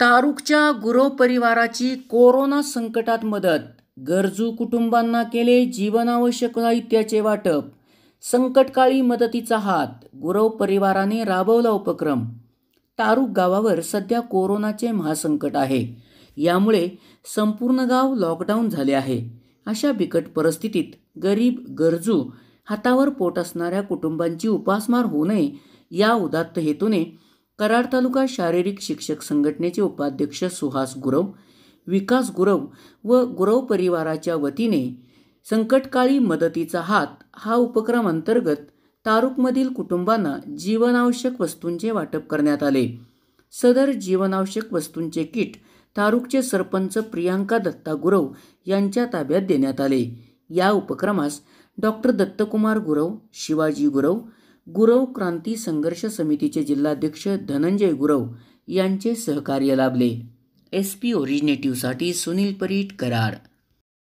तारुकच्या गुरव परिवाराची कोरोना संकटात मदत गरजू कुटुंबांना केले जीवनावश्यक साहित्याचे वाटप संकटकाळी मदतीचा हात गुरव परिवाराने राबवला उपक्रम तारुक गावावर सध्या कोरोनाचे महासंकट आहे यामुळे संपूर्ण गाव लॉकडाऊन झाले आहे अशा बिकट परिस्थितीत गरीब गरजू हातावर पोट असणाऱ्या कुटुंबांची उपासमार होऊ नये या उदात्त हेतूने कराड तालुका शारीरिक शिक्षक संघटनेचे उपाध्यक्ष सुहास गुरव विकास गुरव व गुरव परिवाराच्या वतीने संकटकाळी मदतीचा हात हा उपक्रम अंतर्गत तारुकमधील कुटुंबांना जीवनावश्यक वस्तूंचे वाटप करण्यात आले सदर जीवनावश्यक वस्तूंचे किट तारुकचे सरपंच प्रियांका दत्ता गुरव यांच्या ताब्यात देण्यात आले या उपक्रमास डॉक्टर दत्तकुमार गुरव शिवाजी गुरव गुरव क्रांती संघर्ष समितीचे जिल्हाध्यक्ष धनंजय गुरव यांचे सहकार्य लाभले एस पी ओरिजिनेटिव्हसाठी सुनील परीट करार।